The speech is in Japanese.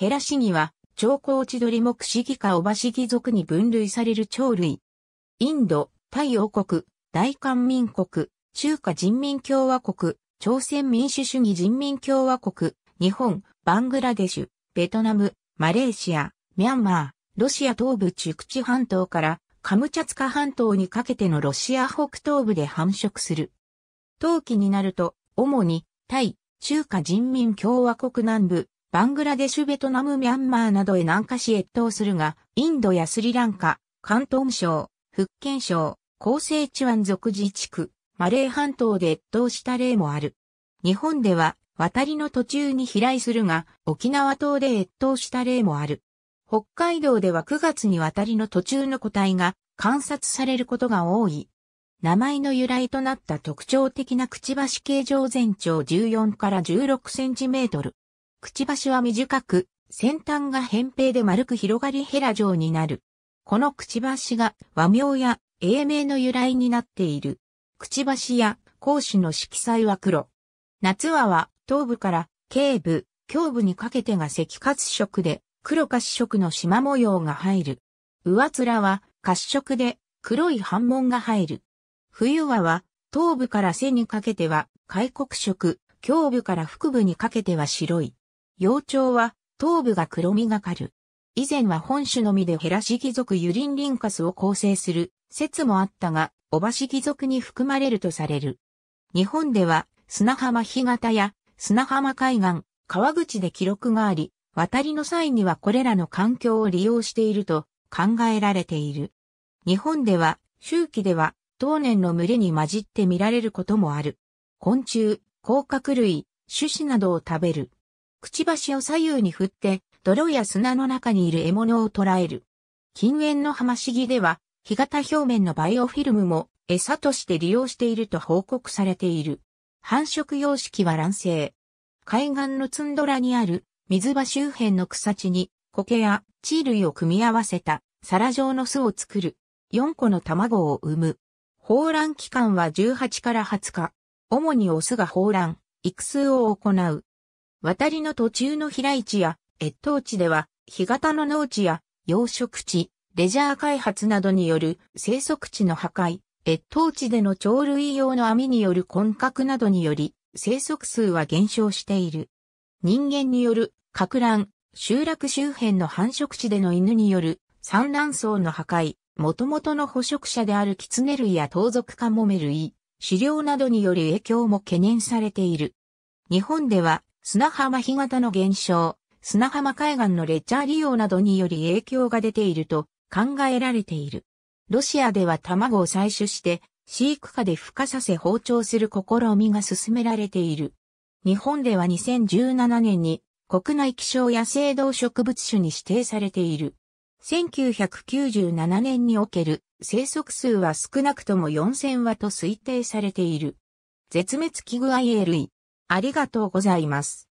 ヘラシギは、超高地鳥目シギかオバシギ族に分類される鳥類。インド、太陽国、大韓民国、中華人民共和国、朝鮮民主主義人民共和国、日本、バングラデシュ、ベトナム、マレーシア、ミャンマー、ロシア東部チュクチ半島からカムチャツカ半島にかけてのロシア北東部で繁殖する。冬季になると、主に、タイ、中華人民共和国南部、バングラデシュベトナムミャンマーなどへ南下し越冬するが、インドやスリランカ、関東省、福建省、厚生地湾属自治区、マレー半島で越冬した例もある。日本では、渡りの途中に飛来するが、沖縄島で越冬した例もある。北海道では9月に渡りの途中の個体が観察されることが多い。名前の由来となった特徴的なくちばし形状全長14から16センチメートル。くちばしは短く、先端が扁平で丸く広がりヘラ状になる。このくちばしが和名や英名の由来になっている。くちばしや講師の色彩は黒。夏和は頭部から頸部、胸部にかけてが赤褐色で黒褐色の縞模様が入る。上面は褐色で黒い斑紋が入る。冬和は頭部から背にかけては開国色、胸部から腹部にかけては白い。幼鳥は頭部が黒みがかる。以前は本種のみでヘラシギ属ユリンリンカスを構成する説もあったが、オバシギ属に含まれるとされる。日本では砂浜干潟や砂浜海岸、川口で記録があり、渡りの際にはこれらの環境を利用していると考えられている。日本では、周期では、当年の群れに混じって見られることもある。昆虫、甲殻類、種子などを食べる。くちばしを左右に振って、泥や砂の中にいる獲物を捕らえる。近縁の浜市議では、干潟表面のバイオフィルムも餌として利用していると報告されている。繁殖様式は卵生。海岸のツンドラにある水場周辺の草地に苔や地類を組み合わせた皿状の巣を作る。4個の卵を産む。放卵期間は18から20日。主にオスが放卵、育数を行う。渡りの途中の平市や越冬地では、干潟の農地や養殖地、レジャー開発などによる生息地の破壊、越冬地での鳥類用の網による混獲などにより、生息数は減少している。人間による、拡乱、集落周辺の繁殖地での犬による、産卵層の破壊、元々の捕食者であるキツネ類や盗賊カモメ類、狩猟などによる影響も懸念されている。日本では、砂浜干潟の減少、砂浜海岸のレッチャー利用などにより影響が出ていると考えられている。ロシアでは卵を採取して飼育下で孵化させ放鳥する試みが進められている。日本では2017年に国内気象野生動植物種に指定されている。1997年における生息数は少なくとも4000羽と推定されている。絶滅危惧 i A 類。ありがとうございます。